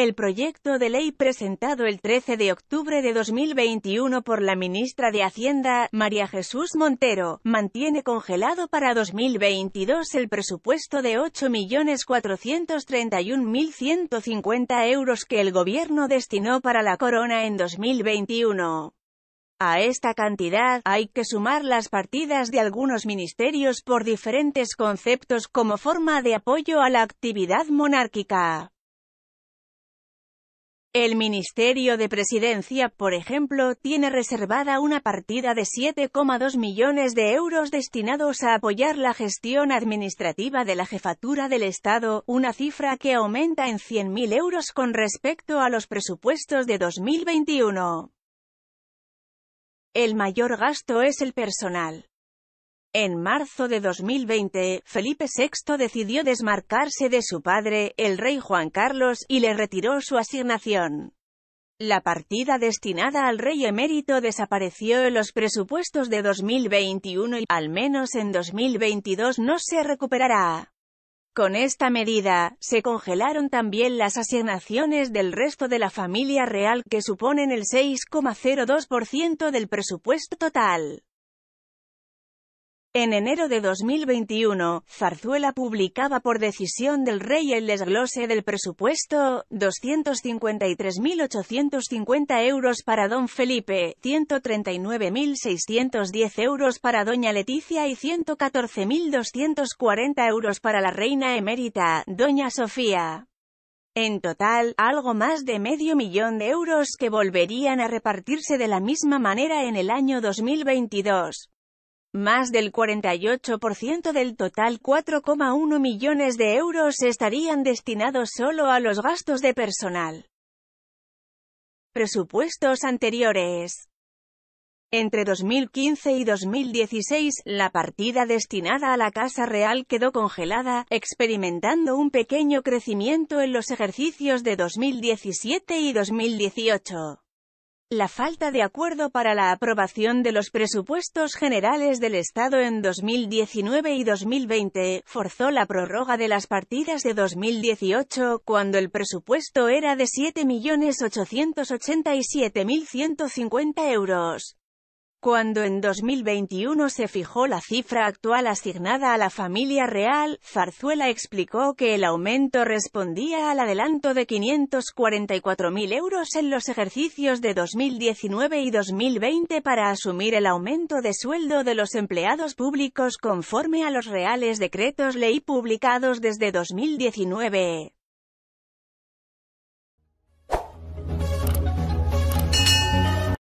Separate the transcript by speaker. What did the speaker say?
Speaker 1: El proyecto de ley presentado el 13 de octubre de 2021 por la ministra de Hacienda, María Jesús Montero, mantiene congelado para 2022 el presupuesto de 8.431.150 euros que el gobierno destinó para la corona en 2021. A esta cantidad, hay que sumar las partidas de algunos ministerios por diferentes conceptos como forma de apoyo a la actividad monárquica. El Ministerio de Presidencia, por ejemplo, tiene reservada una partida de 7,2 millones de euros destinados a apoyar la gestión administrativa de la jefatura del Estado, una cifra que aumenta en 100.000 euros con respecto a los presupuestos de 2021. El mayor gasto es el personal. En marzo de 2020, Felipe VI decidió desmarcarse de su padre, el rey Juan Carlos, y le retiró su asignación. La partida destinada al rey emérito desapareció en los presupuestos de 2021 y, al menos en 2022, no se recuperará. Con esta medida, se congelaron también las asignaciones del resto de la familia real que suponen el 6,02% del presupuesto total. En enero de 2021, Zarzuela publicaba por decisión del rey el desglose del presupuesto, 253.850 euros para don Felipe, 139.610 euros para doña Leticia y 114.240 euros para la reina emérita, doña Sofía. En total, algo más de medio millón de euros que volverían a repartirse de la misma manera en el año 2022. Más del 48% del total 4,1 millones de euros estarían destinados solo a los gastos de personal. Presupuestos anteriores. Entre 2015 y 2016, la partida destinada a la Casa Real quedó congelada, experimentando un pequeño crecimiento en los ejercicios de 2017 y 2018. La falta de acuerdo para la aprobación de los presupuestos generales del Estado en 2019 y 2020 forzó la prórroga de las partidas de 2018, cuando el presupuesto era de 7.887.150 euros. Cuando en 2021 se fijó la cifra actual asignada a la familia real, Zarzuela explicó que el aumento respondía al adelanto de 544.000 euros en los ejercicios de 2019 y 2020 para asumir el aumento de sueldo de los empleados públicos conforme a los reales decretos ley publicados desde 2019.